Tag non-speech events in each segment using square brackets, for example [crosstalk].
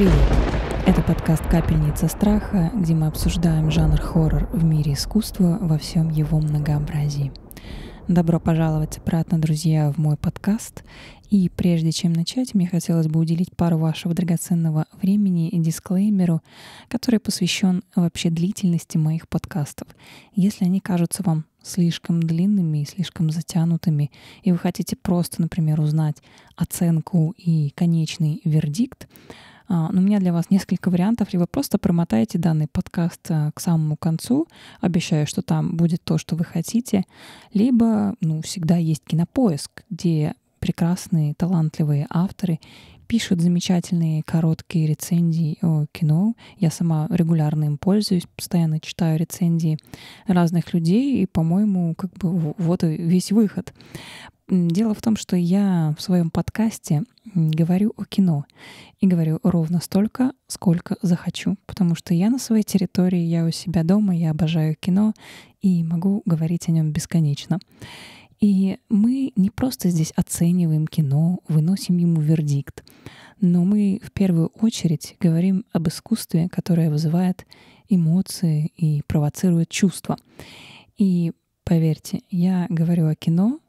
Привет! Это подкаст «Капельница страха», где мы обсуждаем жанр хоррор в мире искусства во всем его многообразии. Добро пожаловать обратно, друзья, в мой подкаст. И прежде чем начать, мне хотелось бы уделить пару вашего драгоценного времени и дисклеймеру, который посвящен вообще длительности моих подкастов. Если они кажутся вам слишком длинными и слишком затянутыми, и вы хотите просто, например, узнать оценку и конечный вердикт, а, Но ну, у меня для вас несколько вариантов. Либо просто промотаете данный подкаст э, к самому концу, обещаю, что там будет то, что вы хотите. Либо, ну, всегда есть кинопоиск, где прекрасные, талантливые авторы пишут замечательные короткие рецензии о кино. Я сама регулярно им пользуюсь, постоянно читаю рецензии разных людей, и, по-моему, как бы вот и весь выход. Дело в том, что я в своем подкасте говорю о кино и говорю ровно столько, сколько захочу, потому что я на своей территории, я у себя дома, я обожаю кино и могу говорить о нем бесконечно. И мы не просто здесь оцениваем кино, выносим ему вердикт, но мы в первую очередь говорим об искусстве, которое вызывает эмоции и провоцирует чувства. И поверьте, я говорю о кино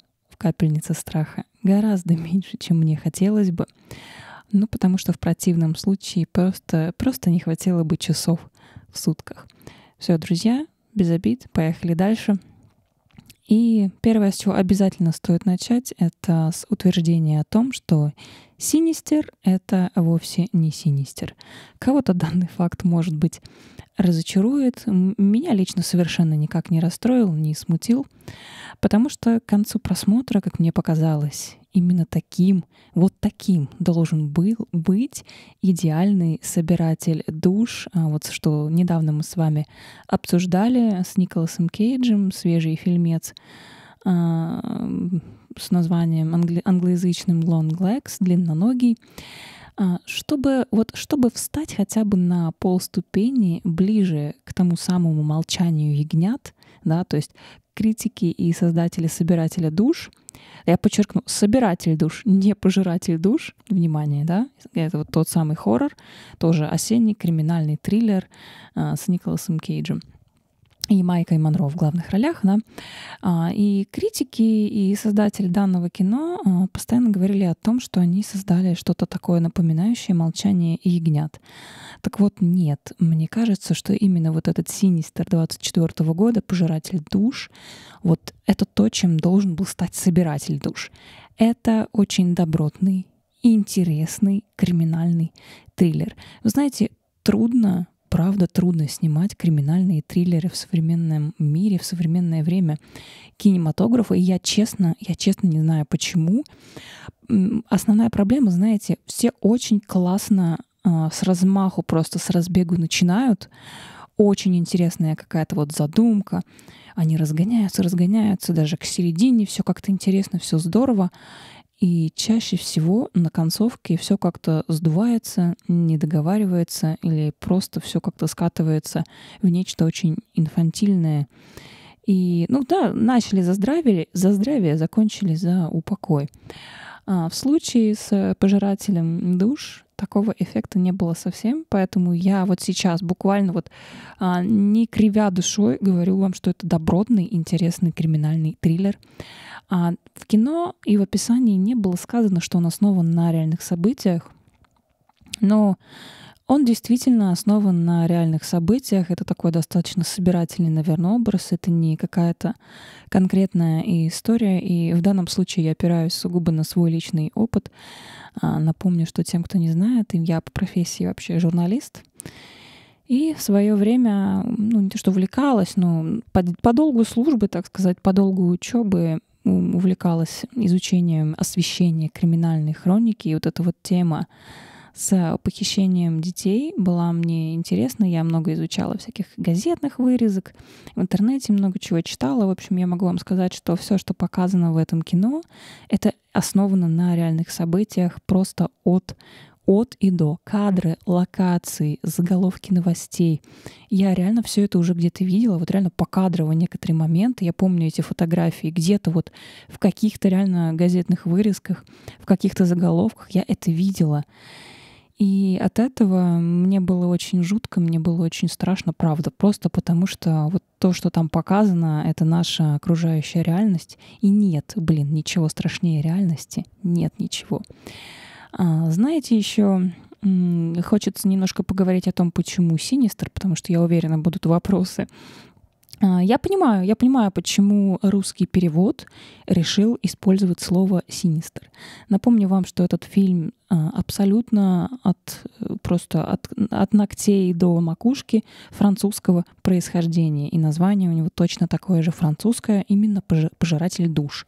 капельница страха. Гораздо меньше, чем мне хотелось бы. Ну, потому что в противном случае просто, просто не хватило бы часов в сутках. Все, друзья, без обид, поехали дальше. И первое, с чего обязательно стоит начать, это с утверждения о том, что синистер — это вовсе не синистер. Кого-то данный факт, может быть, разочарует, меня лично совершенно никак не расстроил, не смутил, потому что к концу просмотра, как мне показалось, именно таким, вот таким должен был быть идеальный собиратель душ. А вот что недавно мы с вами обсуждали с Николасом Кейджем, свежий фильмец а, с названием англи- англоязычным «Long Legs», «Длинноногий», а, чтобы, вот, чтобы встать хотя бы на полступени ближе к тому самому молчанию ягнят, да, то есть критики и создатели собирателя душ. Я подчеркну, собиратель душ, не пожиратель душ. Внимание, да? Это вот тот самый хоррор, тоже осенний криминальный триллер э, с Николасом Кейджем и Майкой Монро в главных ролях, да, а, и критики, и создатели данного кино а, постоянно говорили о том, что они создали что-то такое напоминающее молчание и ягнят. Так вот, нет, мне кажется, что именно вот этот Синистер 24 -го года, пожиратель душ, вот это то, чем должен был стать собиратель душ. Это очень добротный, интересный криминальный триллер. Вы знаете, трудно правда трудно снимать криминальные триллеры в современном мире, в современное время кинематографа. И я честно, я честно не знаю почему. Основная проблема, знаете, все очень классно а, с размаху, просто с разбегу начинают. Очень интересная какая-то вот задумка. Они разгоняются, разгоняются даже к середине. Все как-то интересно, все здорово. И чаще всего на концовке все как-то сдувается, не договаривается или просто все как-то скатывается в нечто очень инфантильное. И, ну да, начали за здравие, за здравие закончили за упокой. А в случае с пожирателем душ такого эффекта не было совсем, поэтому я вот сейчас буквально вот а, не кривя душой говорю вам, что это добротный, интересный криминальный триллер. А в кино и в описании не было сказано, что он основан на реальных событиях, но он действительно основан на реальных событиях. Это такой достаточно собирательный, наверное, образ. Это не какая-то конкретная история. И в данном случае я опираюсь сугубо на свой личный опыт. А, напомню, что тем, кто не знает, я по профессии вообще журналист. И в свое время, ну не то что увлекалась, но по, по долгу службы, так сказать, по долгу учебы увлекалась изучением освещения криминальной хроники. И вот эта вот тема с похищением детей была мне интересна. Я много изучала всяких газетных вырезок, в интернете много чего читала. В общем, я могу вам сказать, что все, что показано в этом кино, это основано на реальных событиях просто от от и до. Кадры, локации, заголовки новостей. Я реально все это уже где-то видела, вот реально покадрово некоторые моменты. Я помню эти фотографии где-то вот в каких-то реально газетных вырезках, в каких-то заголовках я это видела. И от этого мне было очень жутко, мне было очень страшно, правда, просто потому что вот то, что там показано, это наша окружающая реальность. И нет, блин, ничего страшнее реальности, нет ничего. А, знаете, еще хочется немножко поговорить о том, почему Синистер, потому что я уверена, будут вопросы а, я понимаю, я понимаю, почему русский перевод решил использовать слово «синистер». Напомню вам, что этот фильм а, абсолютно от, э, просто от, от ногтей до макушки французского происхождения. И название у него точно такое же французское, именно «Пожиратель душ».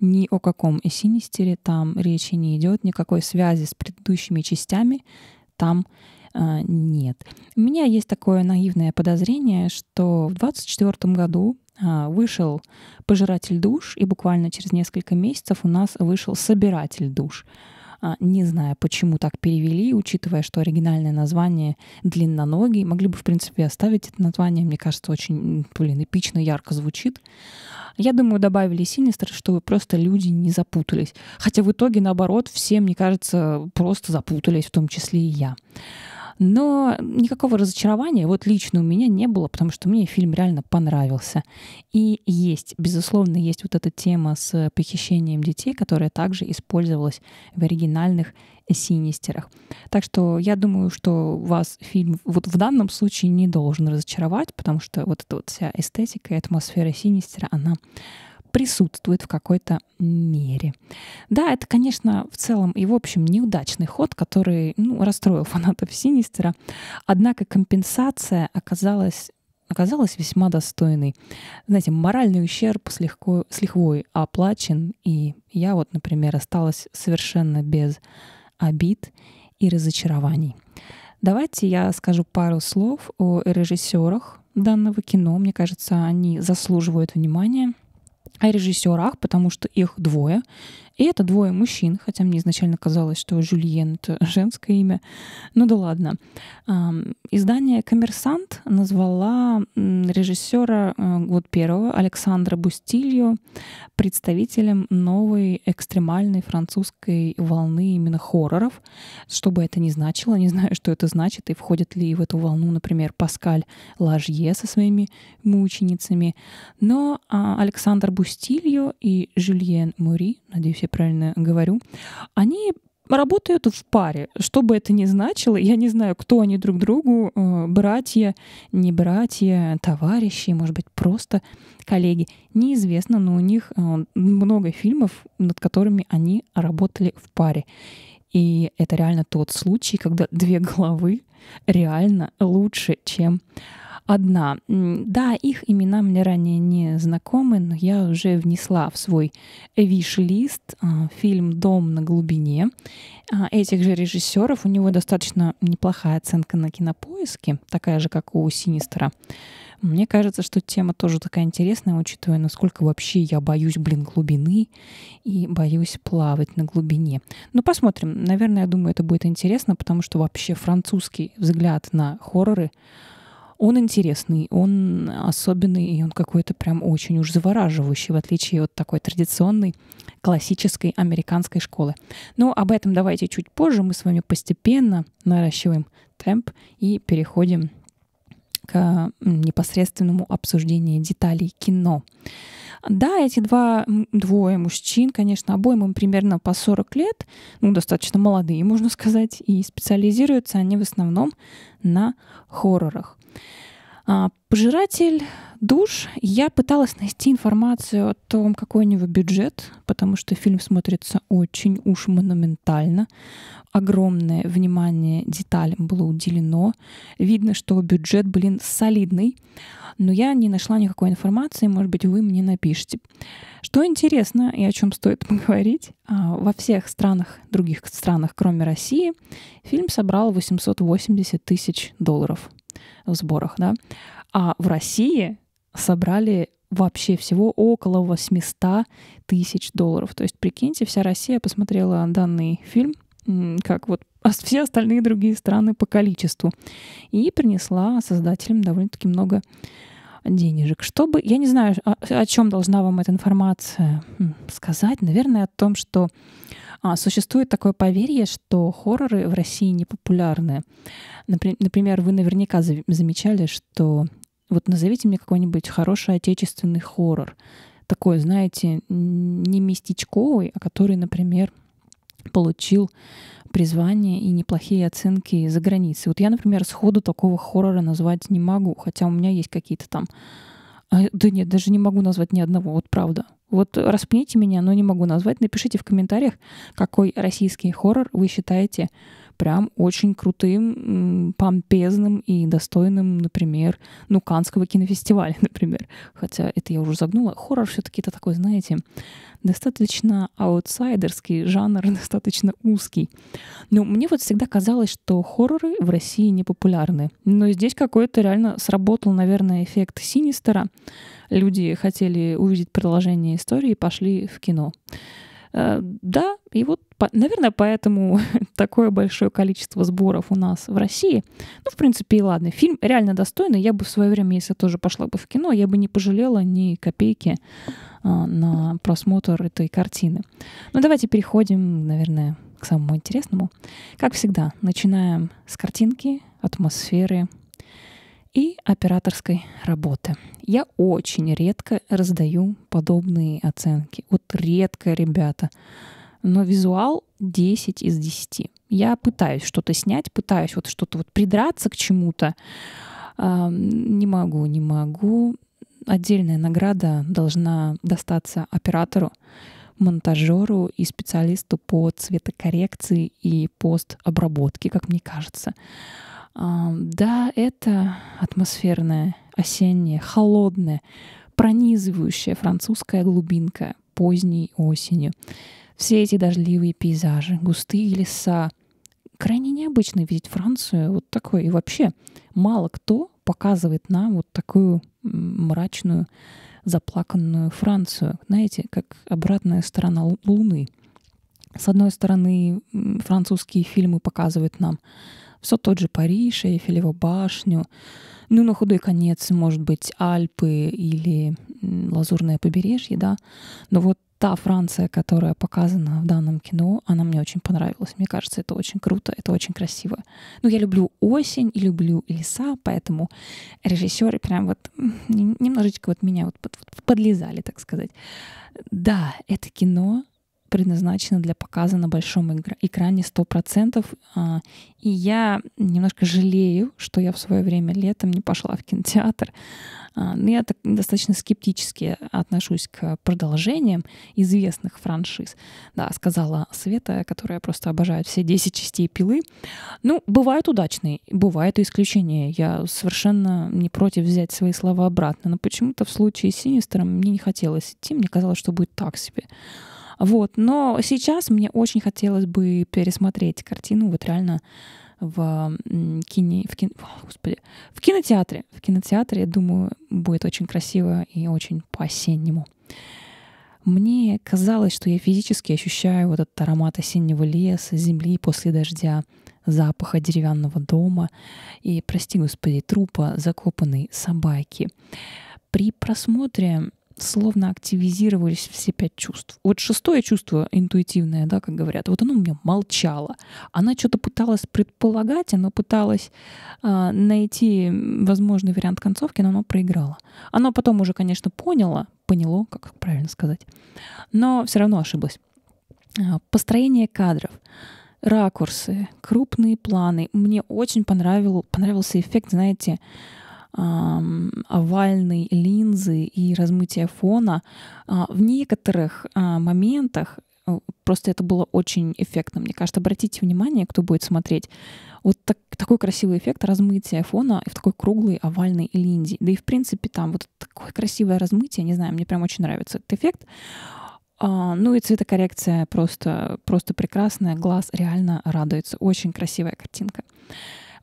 Ни о каком и «синистере» там речи не идет, никакой связи с предыдущими частями там а, нет. У меня есть такое наивное подозрение, что в 2024 году а, вышел «Пожиратель душ», и буквально через несколько месяцев у нас вышел «Собиратель душ». А, не знаю, почему так перевели, учитывая, что оригинальное название «Длинноногий». Могли бы, в принципе, оставить это название. Мне кажется, очень, блин, эпично, ярко звучит. Я думаю, добавили Синистер, чтобы просто люди не запутались. Хотя в итоге, наоборот, все, мне кажется, просто запутались, в том числе и я. Но никакого разочарования вот лично у меня не было, потому что мне фильм реально понравился. И есть, безусловно, есть вот эта тема с похищением детей, которая также использовалась в оригинальных синистерах. Так что я думаю, что вас фильм вот в данном случае не должен разочаровать, потому что вот эта вот вся эстетика и атмосфера синистера, она присутствует в какой-то мере. Да, это, конечно, в целом и в общем неудачный ход, который ну, расстроил фанатов Синистера, однако компенсация оказалась оказалась весьма достойной. Знаете, моральный ущерб с, легко, с лихвой оплачен, и я вот, например, осталась совершенно без обид и разочарований. Давайте я скажу пару слов о режиссерах данного кино. Мне кажется, они заслуживают внимания о режиссерах, потому что их двое. И это двое мужчин, хотя мне изначально казалось, что Жюльен — это [laughs] женское имя. Ну да ладно. Издание «Коммерсант» назвала режиссера э, год первого Александра Бустильо представителем новой экстремальной французской волны именно хорроров. Что бы это ни значило, не [laughs] знаю, что это значит, и входит ли в эту волну, например, Паскаль Лажье со своими мученицами. Но а, Александр Бустильо и Жюльен Мури, надеюсь, я правильно говорю, они работают в паре, что бы это ни значило. Я не знаю, кто они друг другу, э, братья, не братья, товарищи, может быть, просто коллеги. Неизвестно, но у них э, много фильмов, над которыми они работали в паре. И это реально тот случай, когда две [laughs] головы реально лучше, чем одна. Да, их имена мне ранее не знакомы, но я уже внесла в свой виш-лист а, фильм «Дом на глубине» а, этих же режиссеров. У него достаточно неплохая оценка на кинопоиске, такая же, как у Синистера. Мне кажется, что тема тоже такая интересная, учитывая, насколько вообще я боюсь, блин, глубины и боюсь плавать на глубине. Но ну, посмотрим. Наверное, я думаю, это будет интересно, потому что вообще французский взгляд на хорроры он интересный, он особенный, и он какой-то прям очень уж завораживающий, в отличие от такой традиционной классической американской школы. Но об этом давайте чуть позже. Мы с вами постепенно наращиваем темп и переходим к непосредственному обсуждению деталей кино. Да, эти два, двое мужчин, конечно, обоим им примерно по 40 лет, ну, достаточно молодые, можно сказать, и специализируются они в основном на хоррорах. А, пожиратель душ. Я пыталась найти информацию о том, какой у него бюджет, потому что фильм смотрится очень уж монументально. Огромное внимание деталям было уделено. Видно, что бюджет, блин, солидный. Но я не нашла никакой информации, может быть, вы мне напишите. Что интересно и о чем стоит [laughs] поговорить, а, во всех странах, других странах, кроме России, фильм собрал 880 тысяч долларов – в сборах, да. А в России собрали вообще всего около 800 тысяч долларов. То есть, прикиньте, вся Россия посмотрела данный фильм, как вот [laughs] все остальные другие страны по количеству, и принесла создателям довольно-таки много денежек. Чтобы, я не знаю, а, о, о чем должна вам эта информация сказать, наверное, о том, что а, существует такое поверье, что хорроры в России не популярны. Например, вы наверняка замечали, что вот назовите мне какой-нибудь хороший отечественный хоррор. Такой, знаете, не местечковый, а который, например, получил призвание и неплохие оценки за границей. Вот я, например, сходу такого хоррора назвать не могу, хотя у меня есть какие-то там... А, да нет, даже не могу назвать ни одного, вот правда. Вот распните меня, но не могу назвать. Напишите в комментариях, какой российский хоррор вы считаете прям очень крутым, помпезным и достойным, например, ну, Канского кинофестиваля, [laughs] например. Хотя это я уже загнула. Хоррор все-таки это такой, знаете, достаточно аутсайдерский жанр, [laughs] достаточно узкий. Но мне вот всегда казалось, что хорроры в России не популярны. Но здесь какой-то реально сработал, наверное, эффект Синистера. Люди хотели увидеть продолжение истории и пошли в кино. Э, да, и вот, наверное, поэтому [laughs] такое большое количество сборов у нас в России. Ну, в принципе, и ладно. Фильм реально достойный. Я бы в свое время, если тоже пошла бы в кино, я бы не пожалела ни копейки э, на просмотр этой картины. Ну, давайте переходим, наверное, к самому интересному. Как всегда, начинаем с картинки, атмосферы, и операторской работы. Я очень редко раздаю подобные оценки. Вот редко, ребята. Но визуал 10 из 10. Я пытаюсь что-то снять, пытаюсь вот что-то вот придраться к чему-то. не могу, не могу. Отдельная награда должна достаться оператору, монтажеру и специалисту по цветокоррекции и постобработке, как мне кажется. Да, это атмосферная, осенняя, холодная, пронизывающая французская глубинка поздней осенью. Все эти дождливые пейзажи, густые леса. Крайне необычно видеть Францию вот такой. И вообще мало кто показывает нам вот такую мрачную, заплаканную Францию. Знаете, как обратная сторона Луны. С одной стороны, французские фильмы показывают нам все тот же Париж, Эйфелеву башню, ну, на худой конец, может быть, Альпы или Лазурное побережье, да. Но вот та Франция, которая показана в данном кино, она мне очень понравилась. Мне кажется, это очень круто, это очень красиво. Ну, я люблю осень и люблю леса, поэтому режиссеры прям вот немножечко вот меня вот подлезали, так сказать. Да, это кино предназначена для показа на большом экране 100%. А, и я немножко жалею, что я в свое время летом не пошла в кинотеатр. А, но я так достаточно скептически отношусь к продолжениям известных франшиз. Да, сказала Света, которая просто обожает все 10 частей пилы. Ну, бывают удачные, бывают и исключения. Я совершенно не против взять свои слова обратно. Но почему-то в случае с Синистером мне не хотелось идти. Мне казалось, что будет так себе. Вот. Но сейчас мне очень хотелось бы пересмотреть картину вот реально в, кине, в, кино, господи, в кинотеатре. В кинотеатре, я думаю, будет очень красиво и очень по-осеннему. Мне казалось, что я физически ощущаю вот этот аромат осеннего леса, земли после дождя, запаха деревянного дома и, прости господи, трупа закопанной собаки. При просмотре словно активизировались все пять чувств. Вот шестое чувство интуитивное, да, как говорят, вот оно у меня молчало. Она что-то пыталась предполагать, она пыталась э, найти возможный вариант концовки, но она проиграла. Она потом уже, конечно, поняла, поняло, как правильно сказать, но все равно ошиблась. А, построение кадров ракурсы, крупные планы. Мне очень понравил, понравился эффект, знаете, овальной линзы и размытия фона, а, в некоторых а, моментах э, просто это было очень эффектно. Мне кажется, обратите внимание, кто будет смотреть, вот так, такой красивый эффект размытия фона в такой круглой овальной линзе. Да и, в принципе, там вот такое красивое размытие, не знаю, мне прям очень нравится этот эффект. А, ну и цветокоррекция просто, просто прекрасная. Глаз реально радуется. Очень красивая картинка.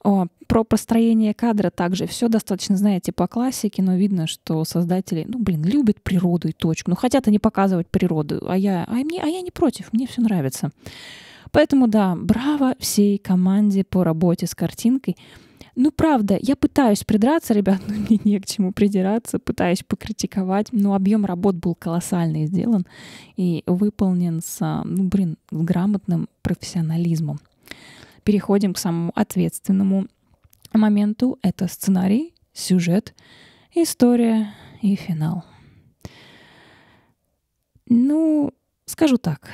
О, про построение кадра также все достаточно знаете по классике, но видно, что создатели, ну, блин, любят природу и точку. Ну, хотят они показывать природу, а я, а мне, а я не против, мне все нравится. Поэтому да, браво всей команде по работе с картинкой. Ну, правда, я пытаюсь придраться, ребят, [laughs] но мне не к чему придираться, пытаюсь покритиковать, но объем работ был колоссальный сделан и выполнен с, ну, блин, грамотным профессионализмом переходим к самому ответственному моменту. Это сценарий, сюжет, история и финал. Ну, скажу так,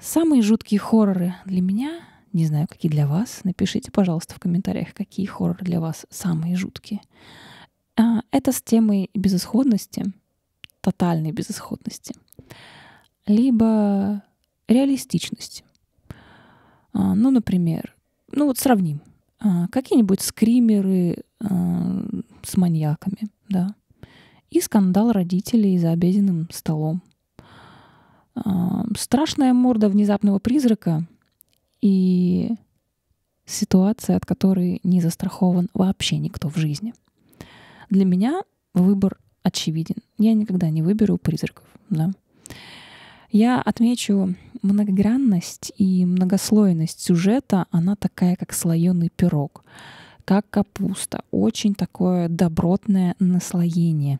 самые жуткие хорроры для меня, не знаю, какие для вас, напишите, пожалуйста, в комментариях, какие хорроры для вас самые жуткие. А, это с темой безысходности, тотальной безысходности, либо реалистичности. А, ну, например, ну вот сравним. А, какие-нибудь скримеры а, с маньяками, да. И скандал родителей за обеденным столом. А, страшная морда внезапного призрака и ситуация, от которой не застрахован вообще никто в жизни. Для меня выбор очевиден. Я никогда не выберу призраков, да. Я отмечу многогранность и многослойность сюжета, она такая, как слоеный пирог как капуста, очень такое добротное наслоение.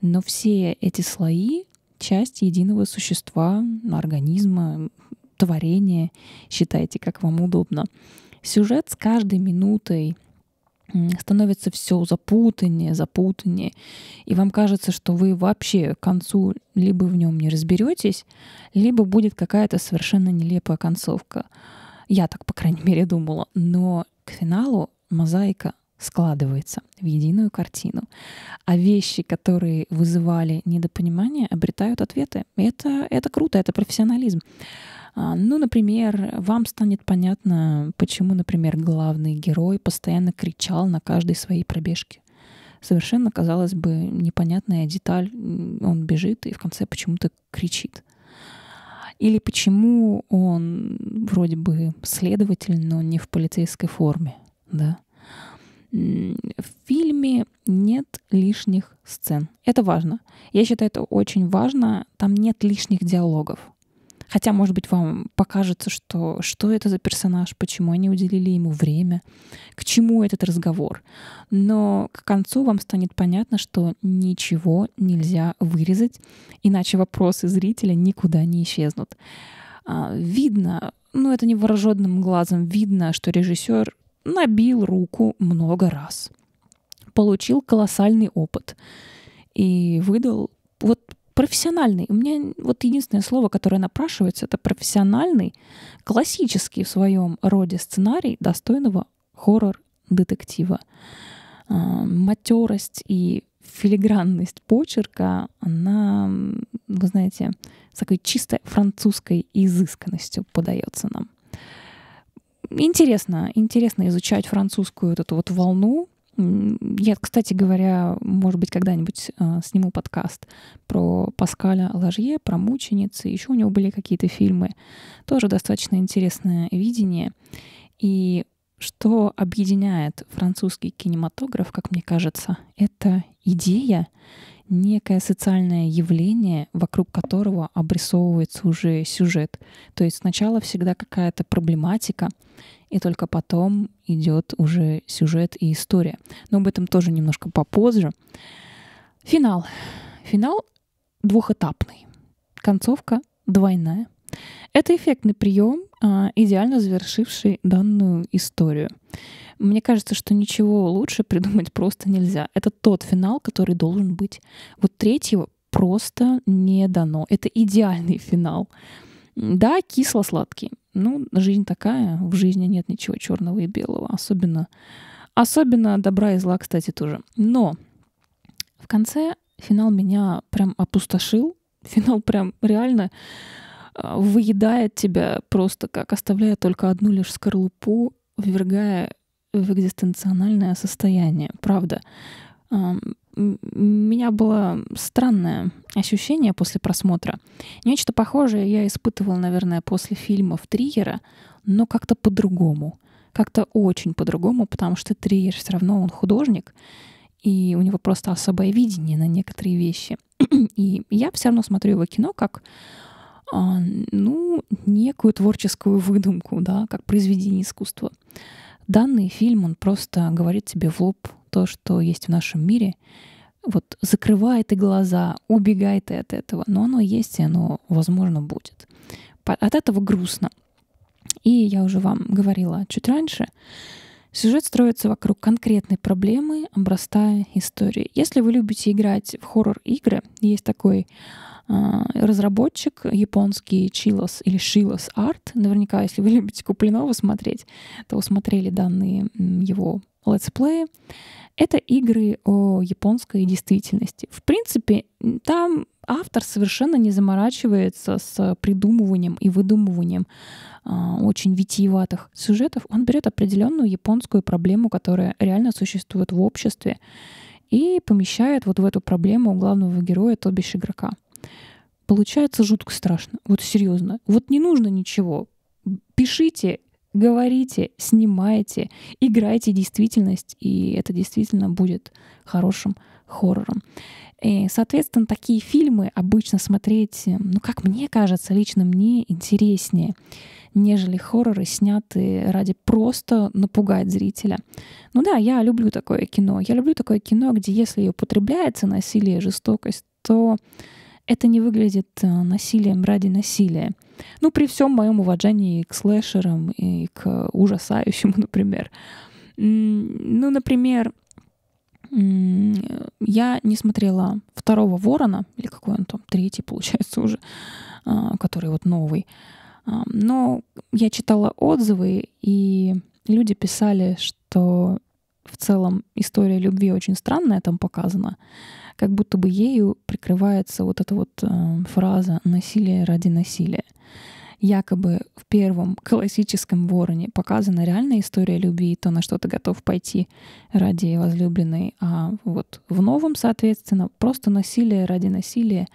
Но все эти слои — часть единого существа, организма, творения, считайте, как вам удобно. Сюжет с каждой минутой становится все запутаннее, запутаннее, и вам кажется, что вы вообще к концу либо в нем не разберетесь, либо будет какая-то совершенно нелепая концовка. Я так, по крайней мере, думала. Но к финалу мозаика складывается в единую картину. А вещи, которые вызывали недопонимание, обретают ответы. Это, это круто, это профессионализм. А, ну, например, вам станет понятно, почему, например, главный герой постоянно кричал на каждой своей пробежке. Совершенно, казалось бы, непонятная деталь. Он бежит и в конце почему-то кричит. Или почему он вроде бы следователь, но не в полицейской форме, да? В фильме нет лишних сцен. Это важно. Я считаю, это очень важно. Там нет лишних диалогов. Хотя, может быть, вам покажется, что что это за персонаж, почему они уделили ему время, к чему этот разговор. Но к концу вам станет понятно, что ничего нельзя вырезать, иначе вопросы зрителя никуда не исчезнут. А, видно, ну это невооруженным глазом видно, что режиссер набил руку много раз. Получил колоссальный опыт и выдал профессиональный. У меня вот единственное слово, которое напрашивается, это профессиональный, классический в своем роде сценарий достойного хоррор-детектива. А, матерость и филигранность почерка, она, вы знаете, с такой чистой французской изысканностью подается нам. Интересно, интересно изучать французскую вот эту вот волну, я, кстати говоря, может быть, когда-нибудь э, сниму подкаст про Паскаля Ложье, про мученицы. Еще у него были какие-то фильмы. Тоже достаточно интересное видение. И что объединяет французский кинематограф, как мне кажется, это идея некое социальное явление, вокруг которого обрисовывается уже сюжет. То есть сначала всегда какая-то проблематика, и только потом идет уже сюжет и история. Но об этом тоже немножко попозже. Финал. Финал двухэтапный. Концовка двойная. Это эффектный прием, а, идеально завершивший данную историю. Мне кажется, что ничего лучше придумать просто нельзя. Это тот финал, который должен быть. Вот третьего просто не дано. Это идеальный финал. Да, кисло-сладкий. Ну, жизнь такая, в жизни нет ничего черного и белого, особенно, особенно добра и зла, кстати, тоже. Но в конце финал меня прям опустошил. Финал прям реально э, выедает тебя просто как, оставляя только одну лишь скорлупу, ввергая в экзистенциональное состояние, правда. У меня было странное ощущение после просмотра. Нечто похожее я испытывал, наверное, после фильмов Триера, но как-то по-другому. Как-то очень по-другому, потому что Триер все равно он художник, и у него просто особое видение на некоторые вещи. И я все равно смотрю его кино как а, ну, некую творческую выдумку, да, как произведение искусства данный фильм, он просто говорит тебе в лоб то, что есть в нашем мире. Вот закрывает и глаза, убегает ты от этого. Но оно есть, и оно, возможно, будет. От этого грустно. И я уже вам говорила чуть раньше, Сюжет строится вокруг конкретной проблемы, обрастая историей. Если вы любите играть в хоррор-игры, есть такой Э, разработчик японский Chilos или Shilos Art. Наверняка, если вы [laughs] любите Куплинова смотреть, то усмотрели данные его летсплеи. Это игры о японской действительности. В принципе, там автор совершенно не заморачивается с придумыванием и выдумыванием э, очень витиеватых сюжетов. Он берет определенную японскую проблему, которая реально существует в обществе, и помещает вот в эту проблему главного героя, то бишь игрока. Получается жутко страшно. Вот серьезно. Вот не нужно ничего. Пишите, говорите, снимайте, играйте действительность, и это действительно будет хорошим хоррором. И, э, соответственно, такие фильмы обычно смотреть, эм, ну, как мне кажется, лично мне интереснее, нежели хорроры, снятые ради просто напугать зрителя. Ну да, я люблю такое кино. Я люблю такое кино, где если употребляется насилие жестокость, то это не выглядит э, насилием ради насилия. Ну, при всем моем уважении к слэшерам и к ужасающему, [laughs] например. Ну, например, я не смотрела второго ворона, или какой он там, третий, получается, уже, а, который вот новый. А, но я читала отзывы, и люди писали, что в целом история любви очень странная там показана, как будто бы ею прикрывается вот эта вот э, фраза «насилие ради насилия». Якобы в первом классическом вороне показана реальная история любви, то, на что ты готов пойти ради возлюбленной, а вот в новом, соответственно, просто насилие ради насилия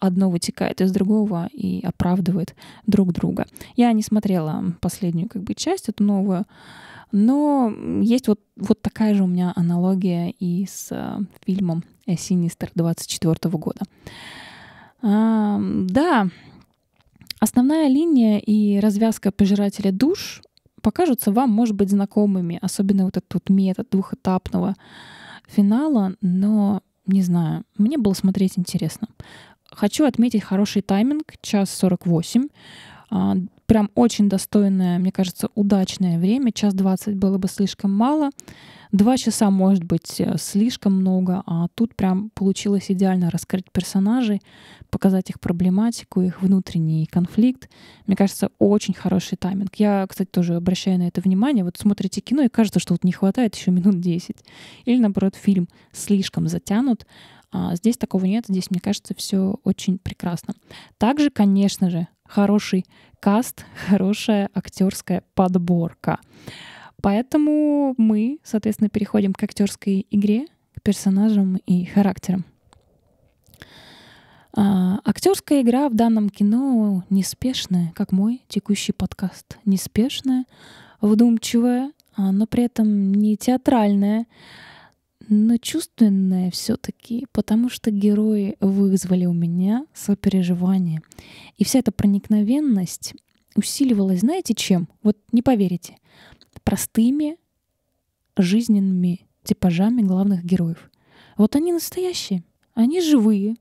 одно вытекает из другого и оправдывает друг друга. Я не смотрела последнюю как бы часть, эту новую, но есть вот, вот такая же у меня аналогия и с э, фильмом «Синистер» 24 года. А, да, основная линия и развязка «Пожирателя душ» покажутся вам, может быть, знакомыми, особенно вот этот вот метод двухэтапного финала, но не знаю, мне было смотреть интересно. Хочу отметить хороший тайминг, час 48 прям очень достойное, мне кажется, удачное время. Час двадцать было бы слишком мало. Два часа, может быть, э, слишком много, а тут прям получилось идеально раскрыть персонажей, показать их проблематику, их внутренний конфликт. Мне кажется, очень хороший тайминг. Я, кстати, тоже обращаю на это внимание. Вот смотрите кино, и кажется, что вот не хватает еще минут десять, Или, наоборот, фильм слишком затянут. А здесь такого нет. Здесь, мне кажется, все очень прекрасно. Также, конечно же, хороший каст, [laughs] хорошая актерская подборка. Поэтому мы, соответственно, переходим к актерской игре, к персонажам и характерам. А, актерская игра в данном кино неспешная, как мой текущий подкаст. Неспешная, вдумчивая, а, но при этом не театральная, но чувственное все-таки, потому что герои вызвали у меня сопереживание. И вся эта проникновенность усиливалась, знаете, чем? Вот не поверите. Простыми жизненными типажами главных героев. Вот они настоящие, они живые,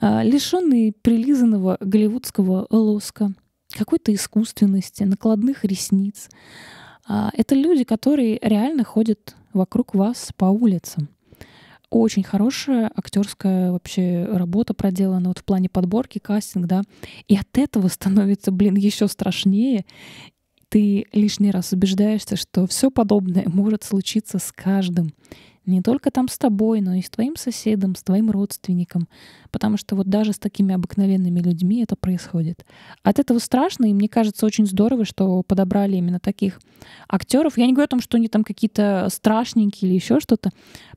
а, лишенные прилизанного голливудского лоска, какой-то искусственности, накладных ресниц. А, это люди, которые реально ходят вокруг вас по улицам. Очень хорошая актерская вообще работа проделана вот в плане подборки, кастинг, да. И от этого становится, блин, еще страшнее. Ты лишний раз убеждаешься, что все подобное может случиться с каждым. Не только там с тобой, но и с твоим соседом, с твоим родственником. Потому что вот даже с такими обыкновенными людьми это происходит. От этого страшно, и мне кажется, очень здорово, что подобрали именно таких актеров. Я не говорю о том, что они там какие-то страшненькие или еще что-то.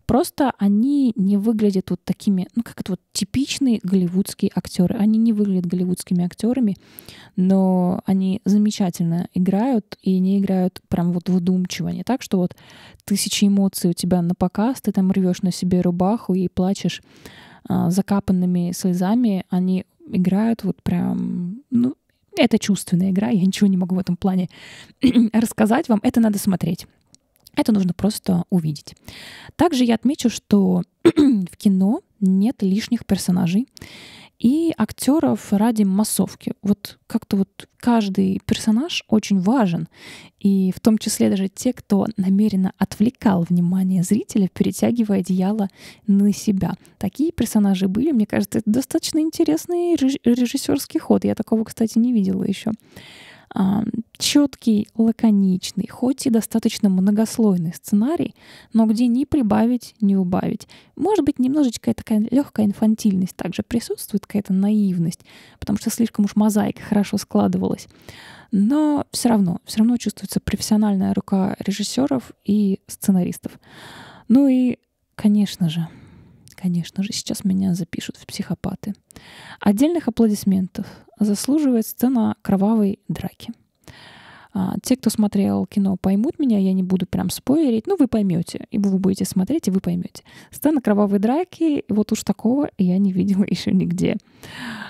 Просто они не выглядят вот такими, ну как это вот типичные голливудские актеры. Они не выглядят голливудскими актерами, но они замечательно играют, и не играют прям вот вдумчиво. Не так, что вот тысячи эмоций у тебя на пока заказ, ты там рвешь на себе рубаху и плачешь а, закапанными слезами, они играют вот прям, ну, это чувственная игра, я ничего не могу в этом плане [clears throat] рассказать вам, это надо смотреть. Это нужно просто увидеть. Также я отмечу, что [clears throat] в кино нет лишних персонажей и актеров ради массовки. Вот как-то вот каждый персонаж очень важен, и в том числе даже те, кто намеренно отвлекал внимание зрителя, перетягивая одеяло на себя. Такие персонажи были, мне кажется, это достаточно интересный режиссерский ход. Я такого, кстати, не видела еще четкий, лаконичный, хоть и достаточно многослойный сценарий, но где ни прибавить, ни убавить. Может быть, немножечко такая легкая инфантильность также присутствует, какая-то наивность, потому что слишком уж мозаика хорошо складывалась. Но все равно, все равно чувствуется профессиональная рука режиссеров и сценаристов. Ну и, конечно же, Конечно же, сейчас меня запишут в психопаты. Отдельных аплодисментов заслуживает сцена кровавой драки. А, те, кто смотрел кино, поймут меня, я не буду прям спойлерить, но ну, вы поймете, и вы будете смотреть, и вы поймете. Сцена кровавой драки, вот уж такого я не видела [laughs] еще нигде.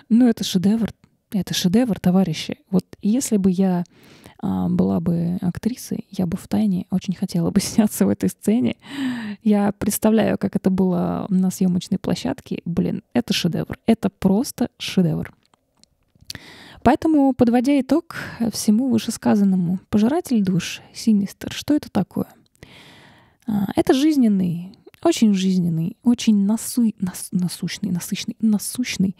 Но ну, это шедевр, это шедевр, товарищи. Вот если бы я а, была бы актрисой, я бы в тайне очень хотела бы [laughs] сняться в этой сцене. Я представляю, как это было на съемочной площадке. Блин, это шедевр. Это просто шедевр. Поэтому, подводя итог всему вышесказанному, пожиратель душ, синистер, что это такое? А, это жизненный очень жизненный, очень насу... нас... насущный, насыщенный, насущный,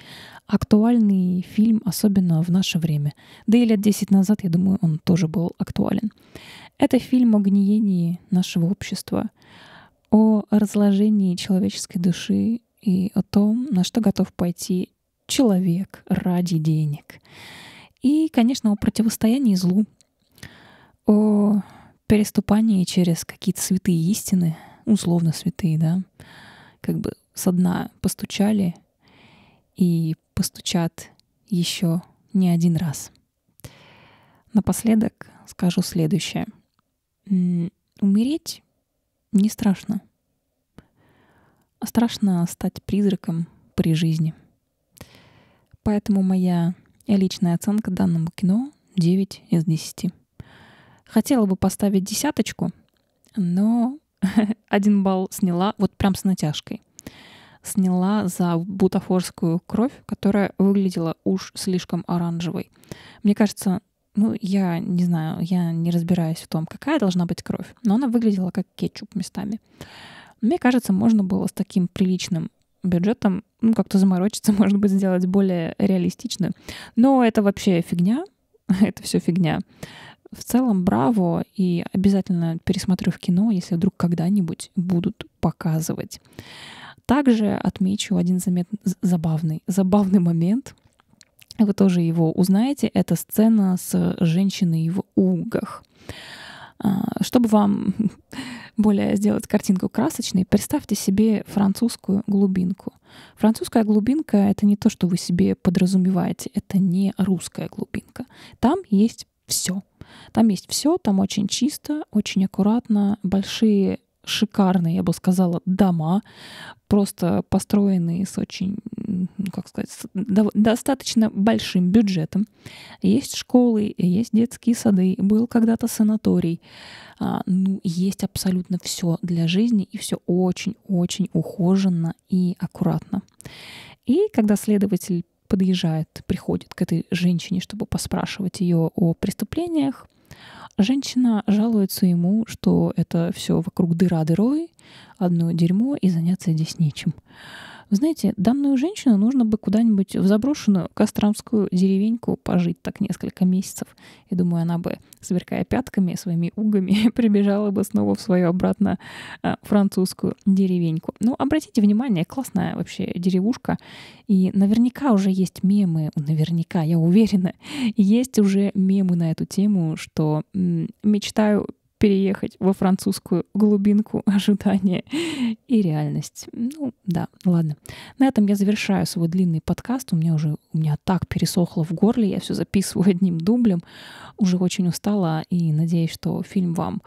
актуальный фильм, особенно в наше время. Да и лет 10 назад, я думаю, он тоже был актуален. Это фильм о гниении нашего общества, о разложении человеческой души и о том, на что готов пойти человек ради денег. И, конечно, о противостоянии злу, о переступании через какие-то святые истины — условно святые, да, как бы со дна постучали и постучат еще не один раз. Напоследок скажу следующее. Умереть не страшно. А страшно стать призраком при жизни. Поэтому моя личная оценка данному кино 9 из 10. Хотела бы поставить десяточку, но [laughs] один балл сняла, вот прям с натяжкой. Сняла за бутафорскую кровь, которая выглядела уж слишком оранжевой. Мне кажется, ну, я не знаю, я не разбираюсь в том, какая должна быть кровь, но она выглядела как кетчуп местами. Мне кажется, можно было с таким приличным бюджетом, ну, как-то заморочиться, [laughs] может быть, сделать более реалистично. Но это вообще фигня, [laughs] это все фигня в целом браво, и обязательно пересмотрю в кино, если вдруг когда-нибудь будут показывать. Также отмечу один замет... забавный, забавный момент. Вы тоже его узнаете. Это сцена с женщиной в угах. А, чтобы вам [laughs] более сделать картинку красочной, представьте себе французскую глубинку. Французская глубинка — это не то, что вы себе подразумеваете, это не русская глубинка. Там есть все — там есть все, там очень чисто, очень аккуратно, большие шикарные, я бы сказала, дома, просто построенные с очень, как сказать, с достаточно большим бюджетом. Есть школы, есть детские сады, был когда-то санаторий. А, ну, есть абсолютно все для жизни, и все очень-очень ухоженно и аккуратно. И когда следователь подъезжает, приходит к этой женщине, чтобы поспрашивать ее о преступлениях. Женщина жалуется ему, что это все вокруг дыра дырой, одно дерьмо и заняться здесь нечем. Вы знаете, данную женщину нужно бы куда-нибудь в заброшенную костромскую деревеньку пожить так несколько месяцев. И думаю, она бы, сверкая пятками, своими угами, [laughs] прибежала бы снова в свою обратно э, французскую деревеньку. Ну, обратите внимание, классная вообще деревушка. И наверняка уже есть мемы, наверняка, я уверена, [laughs] есть уже мемы на эту тему, что м- мечтаю переехать во французскую глубинку [laughs] ожидания и реальность. Ну, да, ну ладно. На этом я завершаю свой длинный подкаст. У меня уже у меня так пересохло в горле, я все записываю [laughs] одним дублем. Уже очень устала и надеюсь, что фильм вам.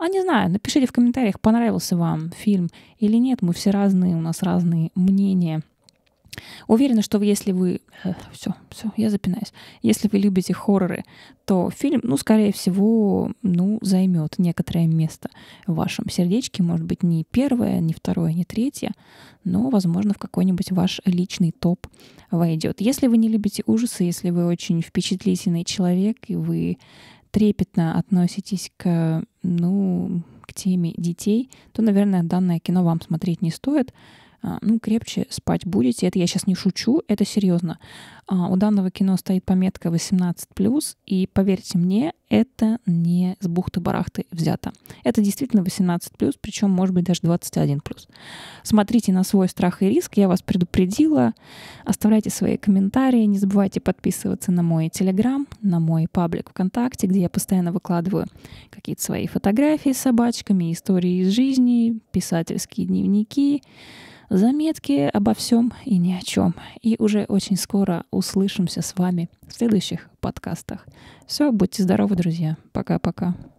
А не знаю, напишите в комментариях, понравился вам фильм или нет. Мы все разные, у нас разные мнения Уверена, что вы, если вы... все, э, все, я запинаюсь. Если вы любите хорроры, то фильм, ну, скорее всего, ну, займет некоторое место в вашем сердечке. Может быть, не первое, не второе, не третье, но, возможно, в какой-нибудь ваш личный топ войдет. Если вы не любите ужасы, если вы очень впечатлительный человек, и вы трепетно относитесь к, ну, к теме детей, то, наверное, данное кино вам смотреть не стоит. А, ну, крепче спать будете. Это я сейчас не шучу, это серьезно. А, у данного кино стоит пометка 18+, и поверьте мне, это не с бухты-барахты взято. Это действительно 18+, причем, может быть, даже 21+. Смотрите на свой страх и риск, я вас предупредила. Оставляйте свои комментарии, не забывайте подписываться на мой Телеграм, на мой паблик ВКонтакте, где я постоянно выкладываю какие-то свои фотографии с собачками, истории из жизни, писательские дневники — заметки обо всем и ни о чем. И уже очень скоро услышимся с вами в следующих подкастах. Все, будьте здоровы, друзья. Пока-пока.